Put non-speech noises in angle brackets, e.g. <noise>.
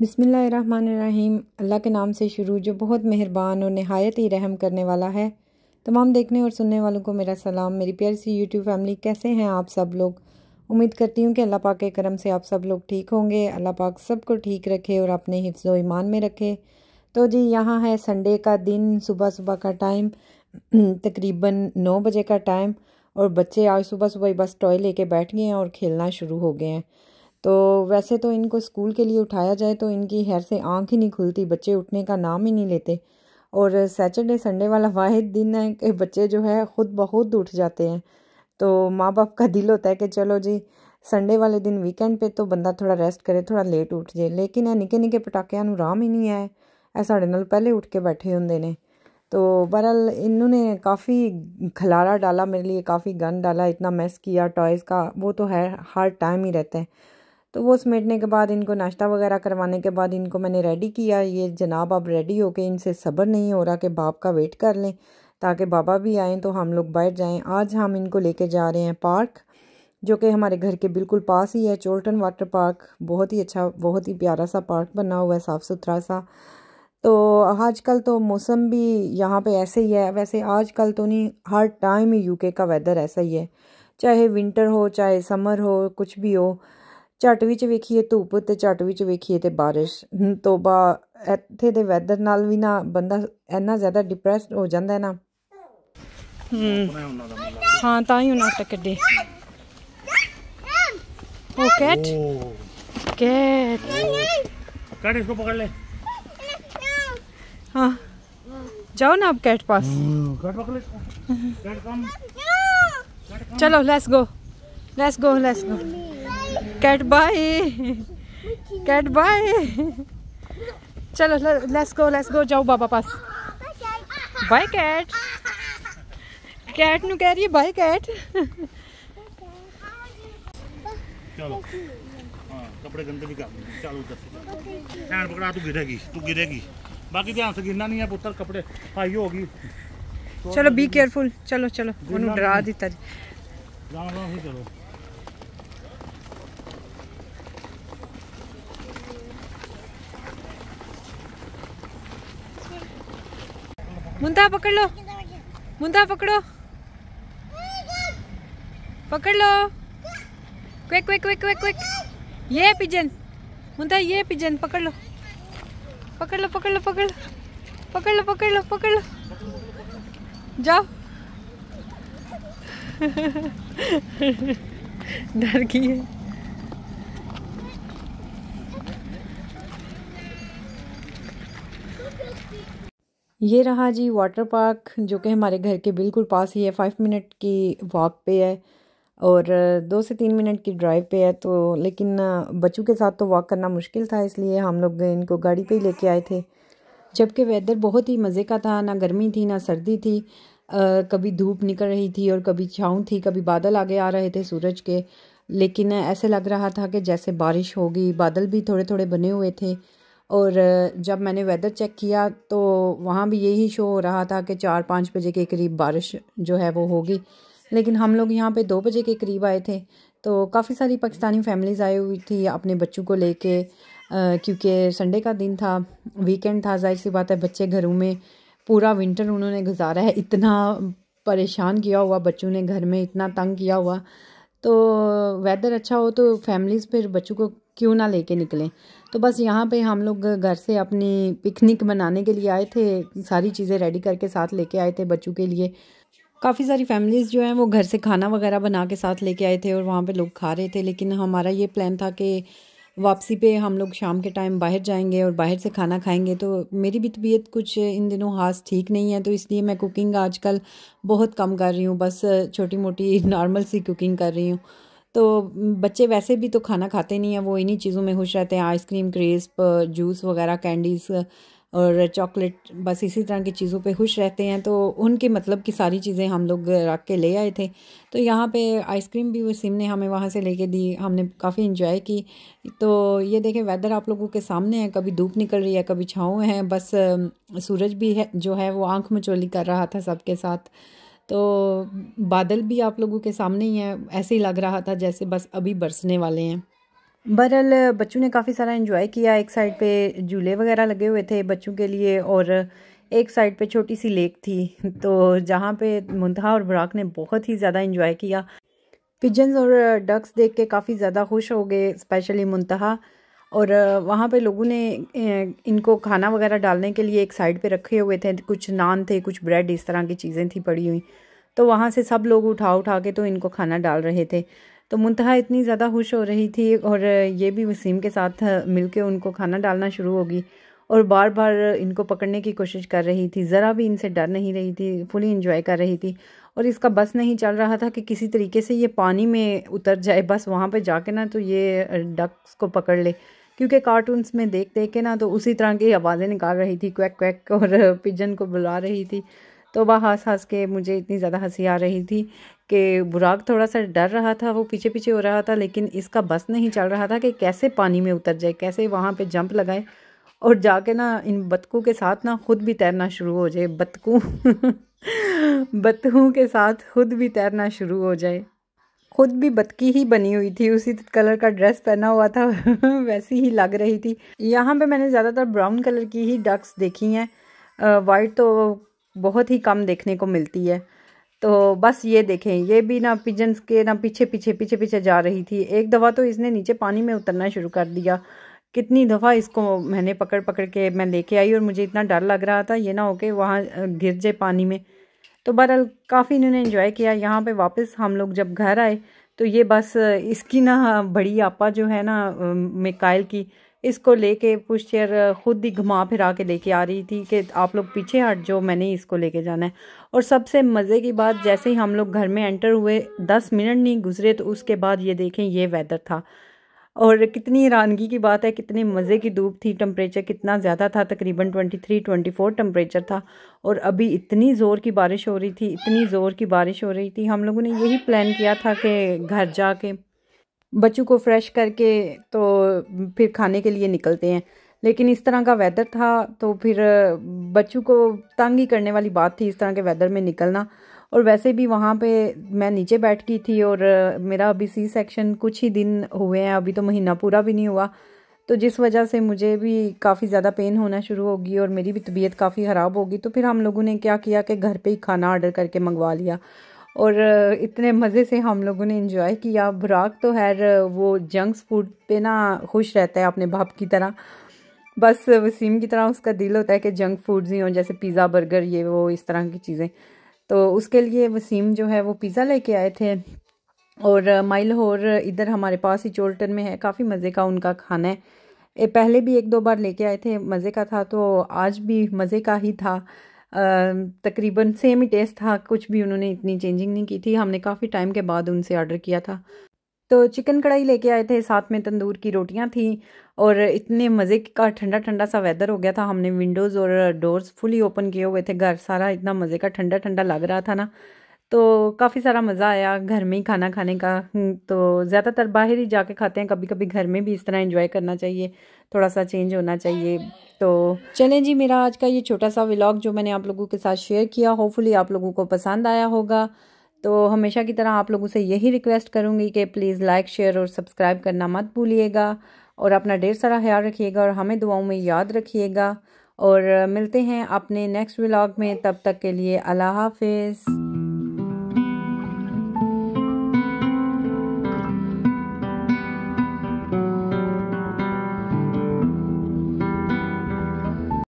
बिसमीम अल्लाह के नाम से शुरू जो बहुत मेहरबान और नहायत ही रहम करने वाला है तमाम देखने और सुनने वालों को मेरा सलाम मेरी प्यारी सी यूट्यूब फैमिली कैसे हैं आप सब लोग उम्मीद करती हूँ कि अल्लाह पाक के करम से आप सब लोग ठीक होंगे अल्लाह पाक सबको ठीक रखे और अपने हिफ्ज़ ईमान में रखे तो जी यहाँ है संडे का दिन सुबह सुबह का टाइम तकरीबन नौ बजे का टाइम और बच्चे आज सुबह सुबह बस टॉय लेके बैठ गए हैं और खेलना शुरू हो गए हैं तो वैसे तो इनको स्कूल के लिए उठाया जाए तो इनकी हैर से आँख ही नहीं खुलती बच्चे उठने का नाम ही नहीं लेते और सैटरडे संडे वाला वाद दिन है कि बच्चे जो है ख़ुद ब खुद उठ जाते हैं तो माँ बाप का दिल होता है कि चलो जी संडे वाले दिन वीकेंड पे तो बंदा थोड़ा रेस्ट करे थोड़ा लेट उठ जाए लेकिन यह निके निके पटाकों आराम ही नहीं है यह साढ़े नाल पहले उठ के बैठे होंगे ने तो बहरहाल इन्होंने काफ़ी खलारा डाला मेरे लिए काफ़ी गन डाला इतना मैस किया टॉयज़ का वो तो है हर टाइम ही रहता है तो वो समेटने के बाद इनको नाश्ता वगैरह करवाने के बाद इनको मैंने रेडी किया ये जनाब अब रेडी हो के इनसे सब्र नहीं हो रहा कि बाप का वेट कर लें ताकि बाबा भी आएँ तो हम लोग बैठ जाएँ आज हम इनको लेके जा रहे हैं पार्क जो कि हमारे घर के बिल्कुल पास ही है चोल्टन वाटर पार्क बहुत ही अच्छा बहुत ही प्यारा सा पार्क बना हुआ है साफ़ सुथरा सा तो आजकल तो मौसम भी यहाँ पे ऐसे ही है वैसे आजकल तो नहीं हर टाइम यूके का वेदर ऐसा ही है चाहे विंटर हो चाहे समर हो कुछ भी हो ਝਟ ਵਿੱਚ ਵੇਖੀਏ ਧੁੱਪ ਤੇ ਝਟ ਵਿੱਚ ਵੇਖੀਏ ਤੇ ਬਾਰਿਸ਼ ਤੋਬਾ ਇੱਥੇ ਦੇ ਵੈਦਰ ਨਾਲ ਵੀ ਨਾ ਬੰਦਾ ਇੰਨਾ ਜ਼ਿਆਦਾ ਡਿਪਰੈਸਡ ਹੋ ਜਾਂਦਾ ਹੈ ਨਾ ਹਾਂ ਤਾਂ ਹੀ ਉਹਨਾਂ ਦਾ ਕੱਢੇ ਉਹ ਕੈਟ ਕੈਟ ਕੈਟ ਇਸ ਨੂੰ ਪਕੜ ਲੈ ਆਪ ਕੈਟ ਪਾਸ ਕੈਟ ਪਕੜ ਲੈ ਕੈਟ ਕੰਮ ਚਲੋ let's go let's go let's go cat bye cat bye चलो लेट्स गो लेट्स गो जाओ बाबा पास बाय कैट कैट नु कह रही है बाय कैट चलो हाँ कपड़े गंदे भी कर चल उधर हैंड पकड़ा तू गिरेगी तू गिरेगी बाकी ध्यान से गिरना नहीं है पुत्र कपड़े हाई होगी चलो बी केयरफुल चलो चलो उन्होंने डरा दिता जी चलो मुंदा पकड़ लो मुंदा पकड़ो पकड़ लो quick quick quick quick quick ये पिजन मुंदा ये पिजन पकड़ लो पकड़ लो पकड़ लो पकड़ लो पकड़ लो पकड़ लो पकड़ लो जाओ डर की है ये रहा जी वाटर पार्क जो कि हमारे घर के बिल्कुल पास ही है फाइव मिनट की वॉक पे है और दो से तीन मिनट की ड्राइव पे है तो लेकिन बच्चों के साथ तो वॉक करना मुश्किल था इसलिए हम लोग इनको गाड़ी पे ही लेके आए थे जबकि वेदर बहुत ही मज़े का था ना गर्मी थी ना सर्दी थी आ, कभी धूप निकल रही थी और कभी छाँव थी कभी बादल आगे आ रहे थे सूरज के लेकिन ऐसे लग रहा था कि जैसे बारिश होगी बादल भी थोड़े थोड़े बने हुए थे और जब मैंने वेदर चेक किया तो वहाँ भी यही शो हो रहा था कि चार पाँच बजे के करीब बारिश जो है वो होगी लेकिन हम लोग यहाँ पे दो बजे के करीब आए थे तो काफ़ी सारी पाकिस्तानी फैमिलीज़ आई हुई थी अपने बच्चों को लेके क्योंकि संडे का दिन था वीकेंड था जाहिर सी बात है बच्चे घरों में पूरा विंटर उन्होंने गुजारा है इतना परेशान किया हुआ बच्चों ने घर में इतना तंग किया हुआ तो वेदर अच्छा हो तो फैमिलीज़ फिर बच्चों को क्यों ना लेके निकलें तो बस यहाँ पे हम लोग घर से अपनी पिकनिक मनाने के लिए आए थे सारी चीज़ें रेडी करके साथ लेके आए थे बच्चों के लिए काफ़ी सारी फैमिलीज़ जो हैं वो घर से खाना वगैरह बना के साथ लेके आए थे और वहाँ पे लोग खा रहे थे लेकिन हमारा ये प्लान था कि वापसी पे हम लोग शाम के टाइम बाहर जाएंगे और बाहर से खाना खाएंगे तो मेरी भी तबीयत कुछ इन दिनों खास ठीक नहीं है तो इसलिए मैं कुकिंग आजकल बहुत कम कर रही हूँ बस छोटी मोटी नॉर्मल सी कुकिंग कर रही हूँ तो बच्चे वैसे भी तो खाना खाते नहीं हैं वो इन्हीं चीज़ों में खुश रहते हैं आइसक्रीम क्रेस्प जूस वगैरह कैंडीज़ और चॉकलेट बस इसी तरह की चीज़ों पे खुश रहते हैं तो उनके मतलब की सारी चीज़ें हम लोग रख के ले आए थे तो यहाँ पे आइसक्रीम भी वसीम ने हमें वहाँ से लेके दी हमने काफ़ी इन्जॉय की तो ये देखें वेदर आप लोगों के सामने है कभी धूप निकल रही है कभी छाँव है बस सूरज भी है जो है वो आँख मचोली कर रहा था सबके साथ तो बादल भी आप लोगों के सामने ही है ऐसे ही लग रहा था जैसे बस अभी बरसने वाले हैं बहरहाल बच्चों ने काफ़ी सारा इन्जॉय किया एक साइड पे झूले वगैरह लगे हुए थे बच्चों के लिए और एक साइड पे छोटी सी लेक थी तो जहाँ पे मुंतहा और बुराक ने बहुत ही ज़्यादा इन्जॉय किया पिजन्स और डक्स देख के काफ़ी ज़्यादा खुश हो गए स्पेशली मुंतहा और वहाँ पे लोगों ने इनको खाना वगैरह डालने के लिए एक साइड पे रखे हुए थे कुछ नान थे कुछ ब्रेड इस तरह की चीज़ें थी पड़ी हुई तो वहाँ से सब लोग उठा उठा के तो इनको खाना डाल रहे थे तो मुंतहा इतनी ज़्यादा खुश हो रही थी और ये भी वसीम के साथ मिल उनको खाना डालना शुरू होगी और बार बार इनको पकड़ने की कोशिश कर रही थी ज़रा भी इनसे डर नहीं रही थी फुली इंजॉय कर रही थी और इसका बस नहीं चल रहा था कि किसी तरीके से ये पानी में उतर जाए बस वहाँ पे जाके ना तो ये डक्स को पकड़ ले क्योंकि कार्टून्स में देख देख के ना तो उसी तरह की आवाज़ें निकाल रही थी क्वैक क्वैक और <laughs> पिजन को बुला रही थी तो वह हंस हंस के मुझे इतनी ज़्यादा हंसी आ रही थी कि बुराक थोड़ा सा डर रहा था वो पीछे पीछे हो रहा था लेकिन इसका बस नहीं चल रहा था कि कैसे पानी में उतर जाए कैसे वहाँ पर जंप लगाए और जाके ना इन बतकों के साथ ना ख़ुद भी तैरना शुरू हो जाए बतकों <laughs> बतकों के साथ खुद भी तैरना शुरू हो जाए खुद भी बतकी ही बनी हुई थी उसी कलर का ड्रेस पहना हुआ था <laughs> वैसी ही लग रही थी यहाँ पे मैंने ज़्यादातर ब्राउन कलर की ही डक्स देखी हैं वाइट तो बहुत ही कम देखने को मिलती है तो बस ये देखें ये भी ना पिजन्स के ना पीछे पीछे पीछे पीछे जा रही थी एक दफ़ा तो इसने नीचे पानी में उतरना शुरू कर दिया कितनी दफ़ा इसको मैंने पकड़ पकड़ के मैं लेके आई और मुझे इतना डर लग रहा था ये ना हो के वहाँ गिर जाए पानी में तो बहरहाल काफ़ी इन्होंने इन्जॉय किया यहाँ पे वापस हम लोग जब घर आए तो ये बस इसकी ना बड़ी आपा जो है ना मिकाइल की इसको लेके पुश चेयर खुद ही घुमा फिरा के लेके आ रही थी कि आप लोग पीछे हट जाओ मैंने इसको लेके जाना है और सबसे मज़े की बात जैसे ही हम लोग घर में एंटर हुए दस मिनट नहीं गुजरे तो उसके बाद ये देखें ये वेदर था और कितनी हैरानगी की बात है कितने मज़े की धूप थी टम्परेचर कितना ज़्यादा था तकरीबन 23 24 टम्परेचर था और अभी इतनी ज़ोर की बारिश हो रही थी इतनी ज़ोर की बारिश हो रही थी हम लोगों ने यही प्लान किया था कि घर जा के बच्चों को फ्रेश करके तो फिर खाने के लिए निकलते हैं लेकिन इस तरह का वेदर था तो फिर बच्चों को तंग ही करने वाली बात थी इस तरह के वेदर में निकलना और वैसे भी वहाँ पे मैं नीचे बैठ गई थी और मेरा अभी सी सेक्शन कुछ ही दिन हुए हैं अभी तो महीना पूरा भी नहीं हुआ तो जिस वजह से मुझे भी काफ़ी ज़्यादा पेन होना शुरू होगी और मेरी भी तबीयत काफ़ी ख़राब होगी तो फिर हम लोगों ने क्या किया कि घर पे ही खाना ऑर्डर करके मंगवा लिया और इतने मज़े से हम लोगों ने इन्जॉय किया बुराक तो खैर वो जंक्स फूड पे ना खुश रहता है अपने भाप की तरह बस वसीम की तरह उसका दिल होता है कि जंक फूड्स ही हों जैसे पिज़्ज़ा बर्गर ये वो इस तरह की चीज़ें तो उसके लिए वसीम जो है वो पिज़्ज़ा लेके आए थे और माइल होर इधर हमारे पास ही चोल्टन में है काफ़ी मज़े का उनका खाना है ए, पहले भी एक दो बार लेके आए थे मज़े का था तो आज भी मज़े का ही था तकरीबन सेम ही टेस्ट था कुछ भी उन्होंने इतनी चेंजिंग नहीं की थी हमने काफ़ी टाइम के बाद उनसे ऑर्डर किया था तो चिकन कढ़ाई लेके आए थे साथ में तंदूर की रोटियां थी और इतने मज़े का ठंडा ठंडा सा वेदर हो गया था हमने विंडोज़ और डोर्स फुली ओपन किए हुए थे घर सारा इतना मज़े का ठंडा ठंडा लग रहा था ना तो काफ़ी सारा मज़ा आया घर में ही खाना खाने का हम्म, तो ज़्यादातर बाहर ही जाके खाते हैं कभी कभी घर में भी इस तरह एंजॉय करना चाहिए थोड़ा सा चेंज होना चाहिए तो चलें जी मेरा आज का ये छोटा सा व्लॉग जो मैंने आप लोगों के साथ शेयर किया होपफुली आप लोगों को पसंद आया होगा तो हमेशा की तरह आप लोगों से यही रिक्वेस्ट करूँगी कि प्लीज़ लाइक शेयर और सब्सक्राइब करना मत भूलिएगा और अपना ढेर सारा ख्याल रखिएगा और हमें दुआओं में याद रखिएगा और मिलते हैं अपने नेक्स्ट व्लॉग में तब तक के लिए अल्लाह हाफिज़